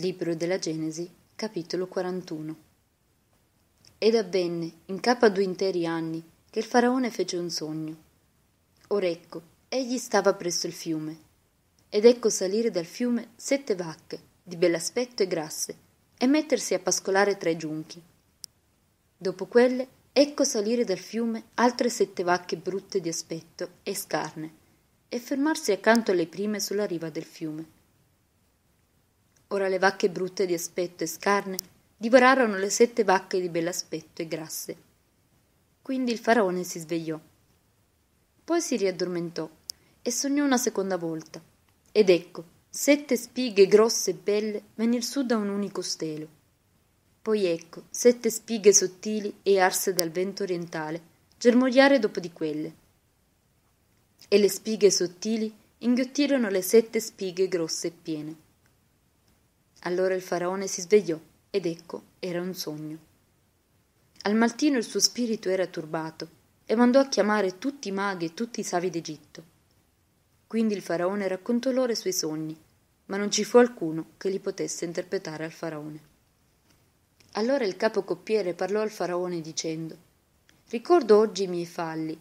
Libro della Genesi, capitolo 41. Ed avvenne, in capo a due interi anni, che il faraone fece un sogno. Or ecco, egli stava presso il fiume, ed ecco salire dal fiume sette vacche, di bell'aspetto e grasse, e mettersi a pascolare tra i giunchi. Dopo quelle, ecco salire dal fiume altre sette vacche brutte di aspetto e scarne, e fermarsi accanto alle prime sulla riva del fiume. Ora le vacche brutte di aspetto e scarne divorarono le sette vacche di bell'aspetto e grasse. Quindi il faraone si svegliò. Poi si riaddormentò e sognò una seconda volta. Ed ecco, sette spighe grosse e belle venir su da un unico stelo. Poi ecco, sette spighe sottili e arse dal vento orientale, germogliare dopo di quelle. E le spighe sottili inghiottirono le sette spighe grosse e piene. Allora il faraone si svegliò ed ecco era un sogno. Al mattino il suo spirito era turbato e mandò a chiamare tutti i maghi e tutti i savi d'Egitto. Quindi il faraone raccontò loro i suoi sogni, ma non ci fu alcuno che li potesse interpretare al faraone. Allora il capo coppiere parlò al faraone dicendo Ricordo oggi i miei falli.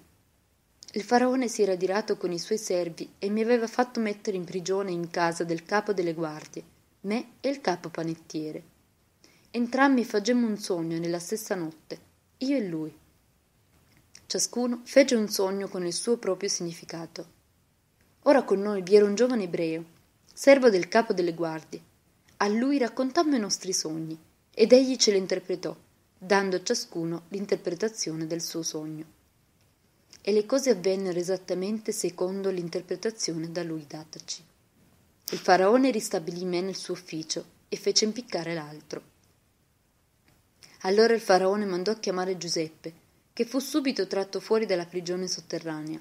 Il faraone si era dirato con i suoi servi e mi aveva fatto mettere in prigione in casa del capo delle guardie me e il capo panettiere. Entrambi facemmo un sogno nella stessa notte, io e lui. Ciascuno fece un sogno con il suo proprio significato. Ora con noi vi era un giovane ebreo, servo del capo delle guardie. A lui raccontammo i nostri sogni ed egli ce li interpretò, dando a ciascuno l'interpretazione del suo sogno. E le cose avvennero esattamente secondo l'interpretazione da lui dataci. Il faraone ristabilì me nel suo ufficio e fece impiccare l'altro. Allora il faraone mandò a chiamare Giuseppe, che fu subito tratto fuori dalla prigione sotterranea.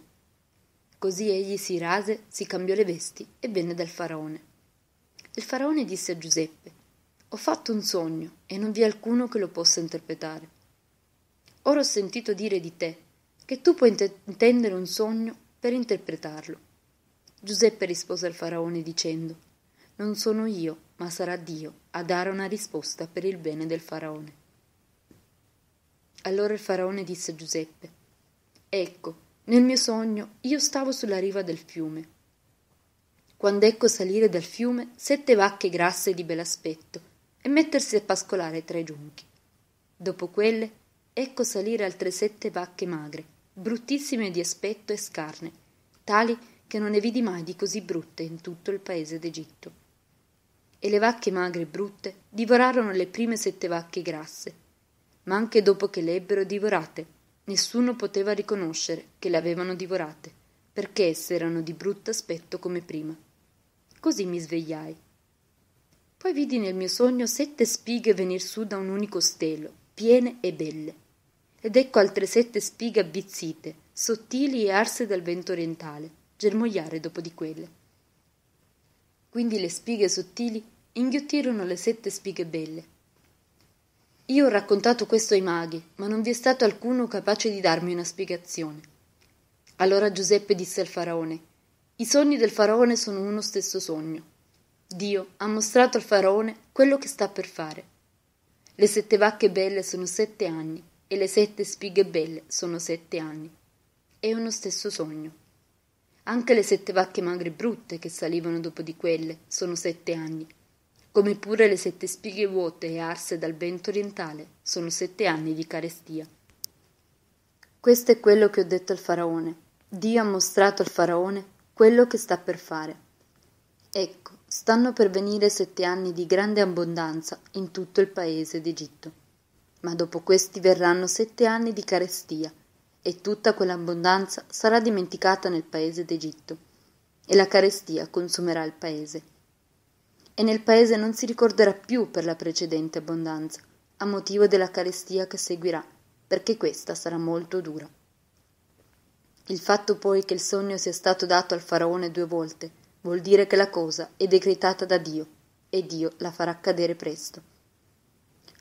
Così egli si rase, si cambiò le vesti e venne dal faraone. Il faraone disse a Giuseppe: Ho fatto un sogno e non vi è alcuno che lo possa interpretare. Ora ho sentito dire di te che tu puoi intendere un sogno per interpretarlo. Giuseppe rispose al faraone dicendo Non sono io, ma sarà Dio a dare una risposta per il bene del faraone. Allora il faraone disse a Giuseppe Ecco, nel mio sogno io stavo sulla riva del fiume. Quando ecco salire dal fiume sette vacche grasse di bel aspetto e mettersi a pascolare tra i giunchi. Dopo quelle ecco salire altre sette vacche magre, bruttissime di aspetto e scarne, tali che non ne vidi mai di così brutte in tutto il paese d'Egitto. E le vacche magre e brutte divorarono le prime sette vacche grasse, ma anche dopo che le ebbero divorate, nessuno poteva riconoscere che le avevano divorate, perché esse erano di brutto aspetto come prima. Così mi svegliai. Poi vidi nel mio sogno sette spighe venir su da un unico stelo, piene e belle. Ed ecco altre sette spighe abbizzite, sottili e arse dal vento orientale germogliare dopo di quelle. Quindi le spighe sottili inghiottirono le sette spighe belle. Io ho raccontato questo ai maghi, ma non vi è stato alcuno capace di darmi una spiegazione. Allora Giuseppe disse al faraone: I sogni del faraone sono uno stesso sogno. Dio ha mostrato al faraone quello che sta per fare. Le sette vacche belle sono sette anni e le sette spighe belle sono sette anni. È uno stesso sogno. Anche le sette vacche magre brutte che salivano dopo di quelle sono sette anni, come pure le sette spighe vuote e arse dal vento orientale sono sette anni di carestia. Questo è quello che ho detto al faraone. Dio ha mostrato al faraone quello che sta per fare. Ecco, stanno per venire sette anni di grande abbondanza in tutto il paese d'Egitto. Ma dopo questi verranno sette anni di carestia e tutta quell'abbondanza sarà dimenticata nel paese d'Egitto, e la carestia consumerà il paese. E nel paese non si ricorderà più per la precedente abbondanza, a motivo della carestia che seguirà, perché questa sarà molto dura. Il fatto poi che il sogno sia stato dato al faraone due volte vuol dire che la cosa è decretata da Dio, e Dio la farà accadere presto.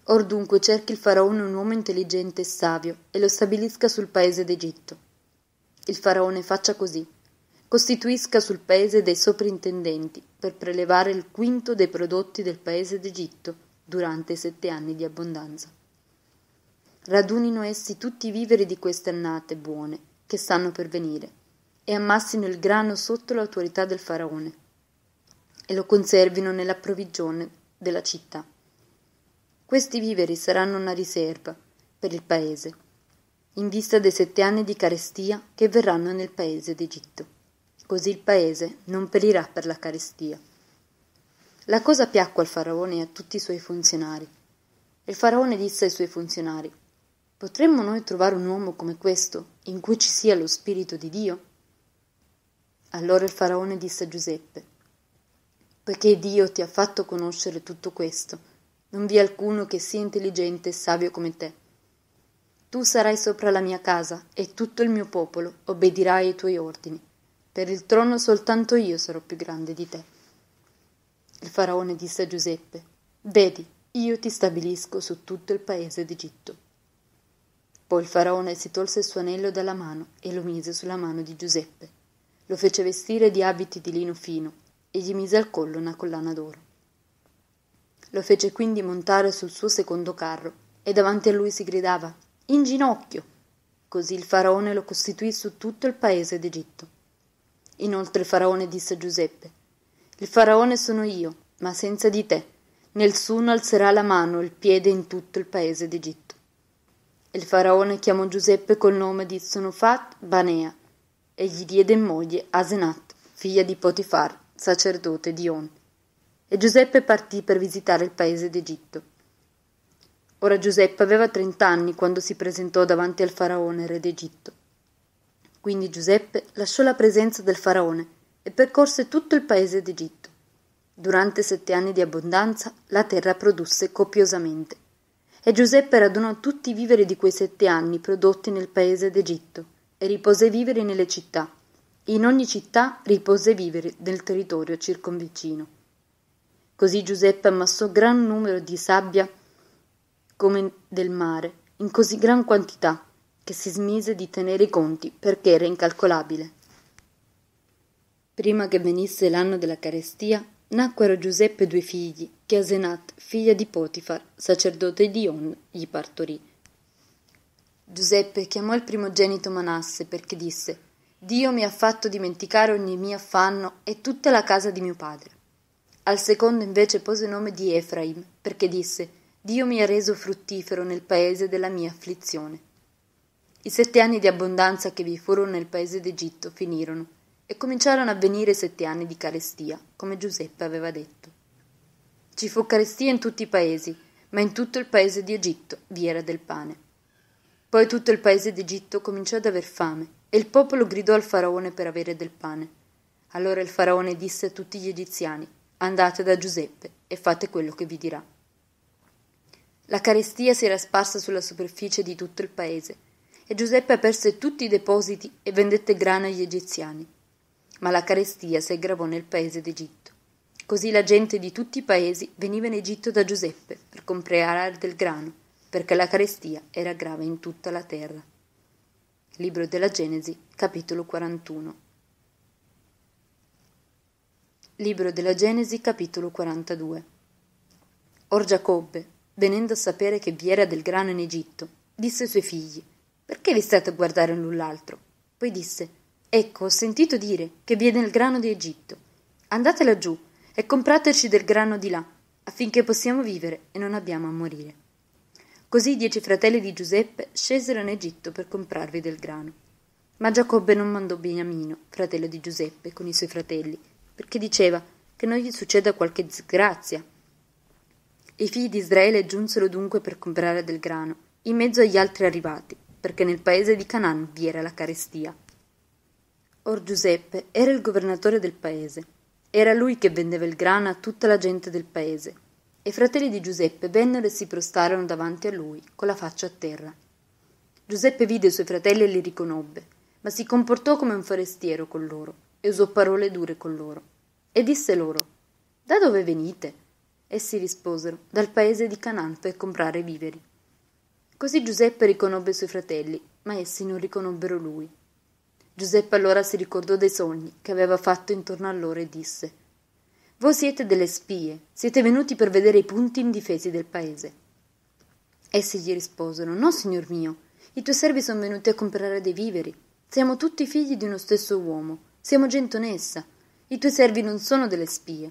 Or dunque cerchi il faraone un uomo intelligente e savio, e lo stabilisca sul paese d'Egitto. Il faraone faccia così. Costituisca sul paese dei soprintendenti per prelevare il quinto dei prodotti del paese d'Egitto durante i sette anni di abbondanza. Radunino essi tutti i viveri di queste annate buone che stanno per venire e ammassino il grano sotto l'autorità del faraone e lo conservino nella provvigione della città. Questi viveri saranno una riserva per il paese, in vista dei sette anni di carestia che verranno nel paese d'Egitto. Così il paese non perirà per la carestia. La cosa piacque al faraone e a tutti i suoi funzionari. Il faraone disse ai suoi funzionari Potremmo noi trovare un uomo come questo, in cui ci sia lo spirito di Dio? Allora il faraone disse a Giuseppe Poiché Dio ti ha fatto conoscere tutto questo, non vi è alcuno che sia intelligente e savio come te. Tu sarai sopra la mia casa e tutto il mio popolo obbedirai ai tuoi ordini. Per il trono soltanto io sarò più grande di te. Il faraone disse a Giuseppe, Vedi, io ti stabilisco su tutto il paese d'Egitto. Poi il faraone si tolse il suo anello dalla mano e lo mise sulla mano di Giuseppe. Lo fece vestire di abiti di lino fino e gli mise al collo una collana d'oro. Lo fece quindi montare sul suo secondo carro e davanti a lui si gridava In ginocchio! Così il faraone lo costituì su tutto il paese d'Egitto. Inoltre il faraone disse a Giuseppe Il faraone sono io, ma senza di te nessuno alzerà la mano o il piede in tutto il paese d'Egitto. E Il faraone chiamò Giuseppe col nome di Sonofat Banea e gli diede in moglie Asenat, figlia di Potifar, sacerdote di On e Giuseppe partì per visitare il paese d'Egitto. Ora Giuseppe aveva trent'anni quando si presentò davanti al faraone re d'Egitto. Quindi Giuseppe lasciò la presenza del faraone e percorse tutto il paese d'Egitto. Durante sette anni di abbondanza la terra produsse copiosamente e Giuseppe radunò tutti i viveri di quei sette anni prodotti nel paese d'Egitto e ripose i viveri nelle città. In ogni città ripose i viveri del territorio circonvicino. Così Giuseppe ammassò gran numero di sabbia come del mare, in così gran quantità che si smise di tenere i conti perché era incalcolabile. Prima che venisse l'anno della carestia, nacquero Giuseppe due figli, che Asenat, figlia di Potifar, sacerdote di On, gli partorì. Giuseppe chiamò il primogenito Manasse perché disse Dio mi ha fatto dimenticare ogni mio affanno e tutta la casa di mio padre. Al secondo invece pose nome di Efraim, perché disse Dio mi ha reso fruttifero nel paese della mia afflizione. I sette anni di abbondanza che vi furono nel paese d'Egitto finirono e cominciarono a venire sette anni di carestia, come Giuseppe aveva detto. Ci fu carestia in tutti i paesi, ma in tutto il paese di Egitto vi era del pane. Poi tutto il paese d'Egitto cominciò ad aver fame, e il popolo gridò al faraone per avere del pane. Allora il faraone disse a tutti gli egiziani Andate da Giuseppe e fate quello che vi dirà. La carestia si era sparsa sulla superficie di tutto il paese e Giuseppe aperse tutti i depositi e vendette grano agli egiziani. Ma la carestia si aggravò nel paese d'Egitto. Così la gente di tutti i paesi veniva in Egitto da Giuseppe per comprare del grano, perché la carestia era grave in tutta la terra. Libro della Genesi, capitolo 41. Libro della Genesi, capitolo 42. Or Giacobbe, venendo a sapere che vi era del grano in Egitto, disse ai suoi figli: Perché vi state a guardare l'un l'altro? Poi disse: Ecco, ho sentito dire che vi è del grano di Egitto. Andate laggiù e comprateci del grano di là, affinché possiamo vivere e non abbiamo a morire. Così i dieci fratelli di Giuseppe scesero in Egitto per comprarvi del grano. Ma Giacobbe non mandò Beniamino, fratello di Giuseppe, con i suoi fratelli, perché diceva che non gli succeda qualche disgrazia. I figli di Israele giunsero dunque per comprare del grano, in mezzo agli altri arrivati, perché nel paese di Canaan vi era la carestia. Or Giuseppe era il governatore del paese. Era lui che vendeva il grano a tutta la gente del paese. E i fratelli di Giuseppe vennero e si prostarono davanti a lui, con la faccia a terra. Giuseppe vide i suoi fratelli e li riconobbe, ma si comportò come un forestiero con loro e usò parole dure con loro. E disse loro: Da dove venite? Essi risposero: Dal paese di Canaan per comprare viveri. Così Giuseppe riconobbe i suoi fratelli, ma essi non riconobbero lui. Giuseppe allora si ricordò dei sogni che aveva fatto intorno a loro e disse: Voi siete delle spie, siete venuti per vedere i punti indifesi del paese. Essi gli risposero: No, signor mio, i tuoi servi sono venuti a comprare dei viveri. Siamo tutti figli di uno stesso uomo siamo gente onesta. I tuoi servi non sono delle spie.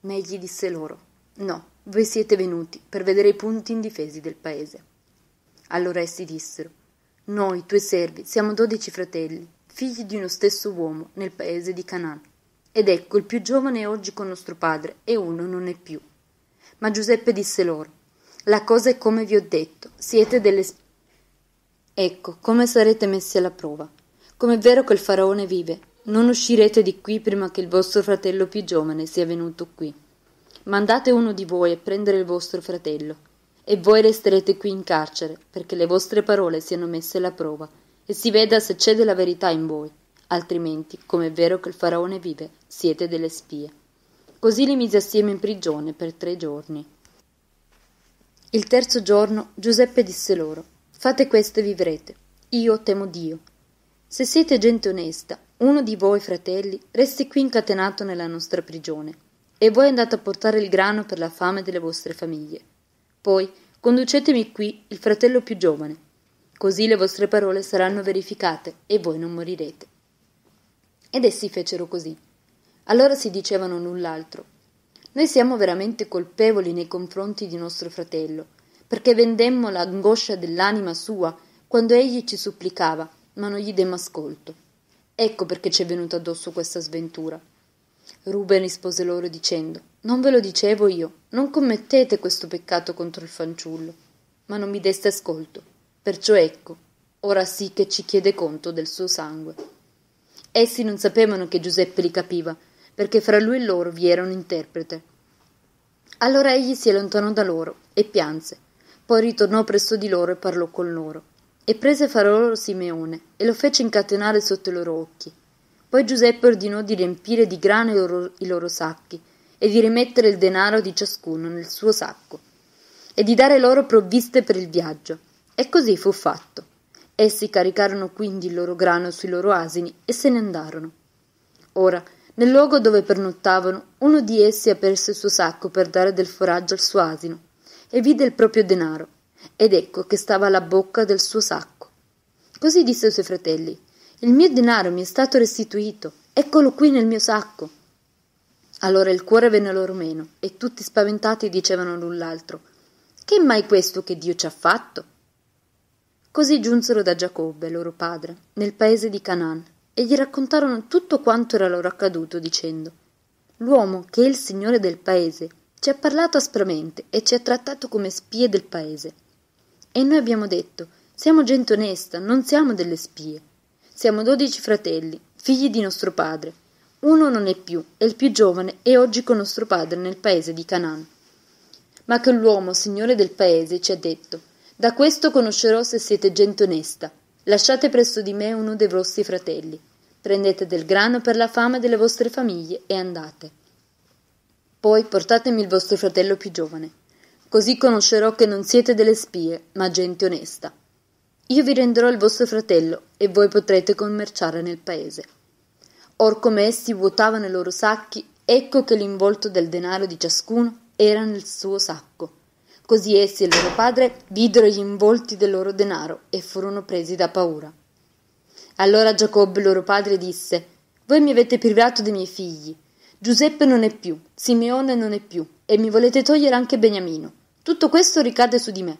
Ma egli disse loro: No, voi siete venuti per vedere i punti indifesi del paese. Allora essi dissero: Noi, tuoi servi, siamo dodici fratelli, figli di uno stesso uomo nel paese di Canaan. Ed ecco, il più giovane è oggi con nostro padre e uno non è più. Ma Giuseppe disse loro: La cosa è come vi ho detto, siete delle spie. Ecco, come sarete messi alla prova. Com'è vero che il faraone vive, non uscirete di qui prima che il vostro fratello più giovane sia venuto qui. Mandate uno di voi a prendere il vostro fratello, e voi resterete qui in carcere, perché le vostre parole siano messe alla prova, e si veda se c'è della verità in voi, altrimenti, come è vero che il faraone vive, siete delle spie. Così li mise assieme in prigione per tre giorni. Il terzo giorno Giuseppe disse loro Fate questo e vivrete. Io temo Dio. Se siete gente onesta, uno di voi, fratelli, resti qui incatenato nella nostra prigione, e voi andate a portare il grano per la fame delle vostre famiglie. Poi conducetemi qui il fratello più giovane, così le vostre parole saranno verificate e voi non morirete. Ed essi fecero così. Allora si dicevano l'un l'altro. Noi siamo veramente colpevoli nei confronti di nostro fratello, perché vendemmo l'angoscia dell'anima sua quando egli ci supplicava, ma non gli demmo ascolto. Ecco perché ci è venuta addosso questa sventura. Ruben rispose loro dicendo Non ve lo dicevo io, non commettete questo peccato contro il fanciullo. Ma non mi deste ascolto. Perciò ecco, ora sì che ci chiede conto del suo sangue. Essi non sapevano che Giuseppe li capiva, perché fra lui e loro vi era un interprete. Allora egli si allontanò da loro e pianse, poi ritornò presso di loro e parlò con loro. E prese fra loro Simeone, e lo fece incatenare sotto i loro occhi. Poi Giuseppe ordinò di riempire di grano i loro, i loro sacchi, e di rimettere il denaro di ciascuno nel suo sacco, e di dare loro provviste per il viaggio. E così fu fatto. Essi caricarono quindi il loro grano sui loro asini e se ne andarono. Ora, nel luogo dove pernottavano, uno di essi aperse il suo sacco per dare del foraggio al suo asino e vide il proprio denaro ed ecco che stava alla bocca del suo sacco. Così disse ai suoi fratelli: Il mio denaro mi è stato restituito, eccolo qui nel mio sacco. Allora il cuore venne loro meno e tutti spaventati dicevano l'un l'altro: Che è mai questo che Dio ci ha fatto? Così giunsero da Giacobbe, loro padre, nel paese di Canaan e gli raccontarono tutto quanto era loro accaduto, dicendo: L'uomo che è il signore del paese ci ha parlato aspramente e ci ha trattato come spie del paese. E noi abbiamo detto, siamo gente onesta, non siamo delle spie. Siamo dodici fratelli, figli di nostro padre. Uno non è più, e il più giovane è oggi con nostro padre nel paese di Canaan. Ma che l'uomo, signore del paese, ci ha detto, da questo conoscerò se siete gente onesta. Lasciate presso di me uno dei vostri fratelli. Prendete del grano per la fama delle vostre famiglie e andate. Poi portatemi il vostro fratello più giovane. Così conoscerò che non siete delle spie, ma gente onesta. Io vi renderò il vostro fratello e voi potrete commerciare nel paese. Or come essi vuotavano i loro sacchi, ecco che l'involto del denaro di ciascuno era nel suo sacco. Così essi e il loro padre videro gli involti del loro denaro e furono presi da paura. Allora Giacobbe loro padre disse: Voi mi avete privato dei miei figli, Giuseppe non è più, Simeone non è più, e mi volete togliere anche Beniamino. Tutto questo ricade su di me.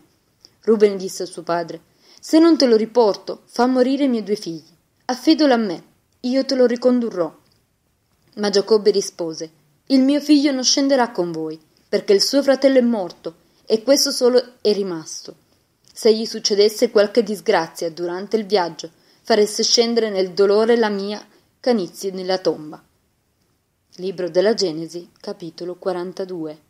Ruben disse a suo padre: Se non te lo riporto, fa morire i miei due figli. Affidalo a me, io te lo ricondurrò. Ma Giacobbe rispose: Il mio figlio non scenderà con voi, perché il suo fratello è morto, e questo solo è rimasto. Se gli succedesse qualche disgrazia durante il viaggio, fareste scendere nel dolore la mia canizia nella tomba. Libro della Genesi, capitolo 42